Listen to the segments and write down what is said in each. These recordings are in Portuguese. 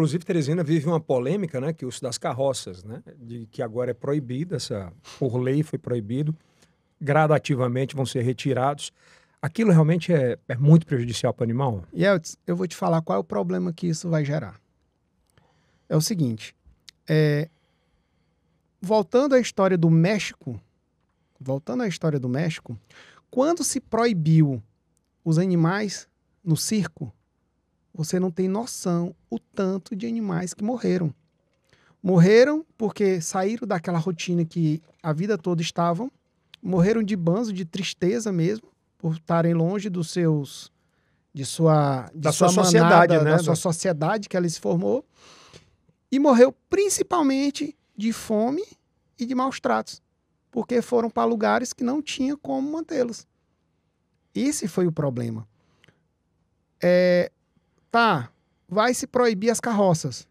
Inclusive, Teresina vive uma polêmica, né, que o uso das carroças, né, de que agora é proibida, essa por lei foi proibido, gradativamente vão ser retirados. Aquilo realmente é, é muito prejudicial para o animal. E eu, eu vou te falar qual é o problema que isso vai gerar. É o seguinte, é, voltando à história do México, voltando à história do México, quando se proibiu os animais no circo, você não tem noção o tanto de animais que morreram. Morreram porque saíram daquela rotina que a vida toda estavam, morreram de banzo, de tristeza mesmo, por estarem longe dos seus de sua de da sua, sua sociedade, manada, né? da sua sociedade que ela se formou e morreu principalmente de fome e de maus tratos, porque foram para lugares que não tinha como mantê-los. Esse foi o problema. É, Tá, vai se proibir as carroças.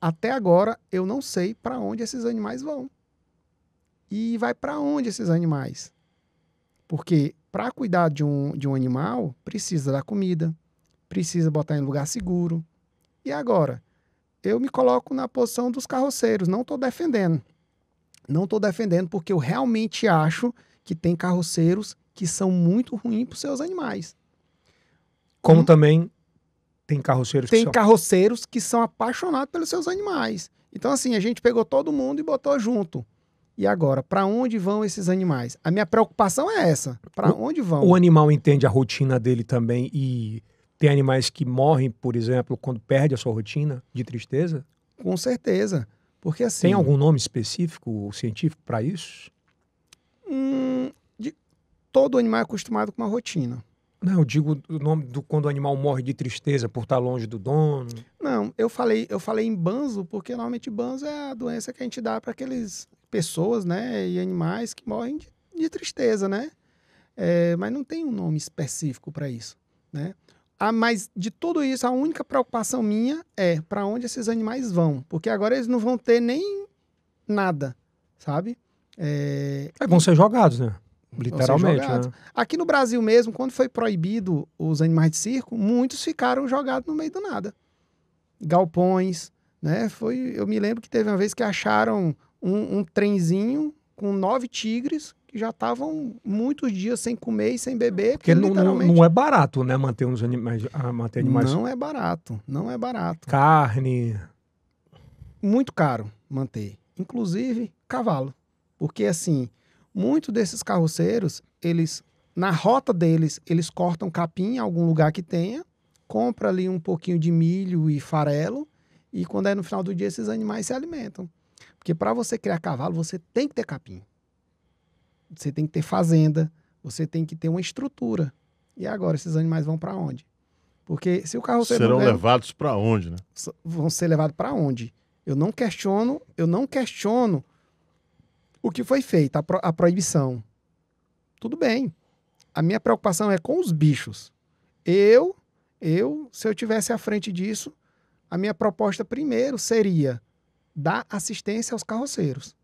Até agora eu não sei para onde esses animais vão. E vai para onde esses animais? Porque para cuidar de um, de um animal, precisa da comida, precisa botar em lugar seguro. E agora? Eu me coloco na posição dos carroceiros, não estou defendendo. Não estou defendendo porque eu realmente acho que tem carroceiros que são muito ruins para os seus animais. Como hum? também tem carroceiros Tem que são... carroceiros que são apaixonados pelos seus animais. Então, assim, a gente pegou todo mundo e botou junto. E agora, para onde vão esses animais? A minha preocupação é essa. Para onde vão? O animal entende a rotina dele também e tem animais que morrem, por exemplo, quando perde a sua rotina de tristeza? Com certeza. Porque assim, tem algum nome específico científico para isso? Hum, de, todo animal é acostumado com uma rotina. Não, eu digo o nome do quando o animal morre de tristeza por estar longe do dono. Não, eu falei, eu falei em banzo porque normalmente banzo é a doença que a gente dá para aqueles pessoas, né, e animais que morrem de, de tristeza, né? É, mas não tem um nome específico para isso, né? Ah, mas de tudo isso, a única preocupação minha é para onde esses animais vão, porque agora eles não vão ter nem nada, sabe? É... é vão ser jogados, né? Literalmente. Né? Aqui no Brasil mesmo, quando foi proibido os animais de circo, muitos ficaram jogados no meio do nada. Galpões, né? Foi, eu me lembro que teve uma vez que acharam um, um trenzinho com nove tigres que já estavam muitos dias sem comer e sem beber. Porque, porque não, literalmente... não, é barato, né? Manter uns animais, ah, manter animais. Não é barato, não é barato. Carne. Muito caro manter. Inclusive, cavalo. Porque assim, Muitos desses carroceiros, eles na rota deles, eles cortam capim em algum lugar que tenha, compra ali um pouquinho de milho e farelo, e quando é no final do dia esses animais se alimentam. Porque para você criar cavalo, você tem que ter capim. Você tem que ter fazenda, você tem que ter uma estrutura. E agora esses animais vão para onde? Porque se o carroceiro serão levados para onde, né? Vão ser levados para onde? Eu não questiono, eu não questiono o que foi feito? A, pro, a proibição. Tudo bem. A minha preocupação é com os bichos. Eu, eu, se eu tivesse à frente disso, a minha proposta primeiro seria dar assistência aos carroceiros.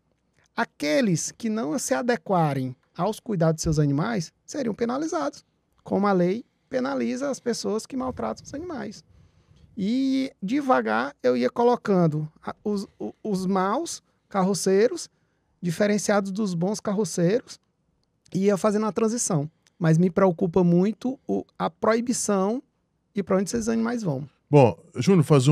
Aqueles que não se adequarem aos cuidados de seus animais seriam penalizados, como a lei penaliza as pessoas que maltratam os animais. E devagar eu ia colocando os, os maus carroceiros diferenciados dos bons carroceiros e ia fazendo a transição. Mas me preocupa muito o, a proibição e para onde esses animais vão. Bom, Júnior, fazer uma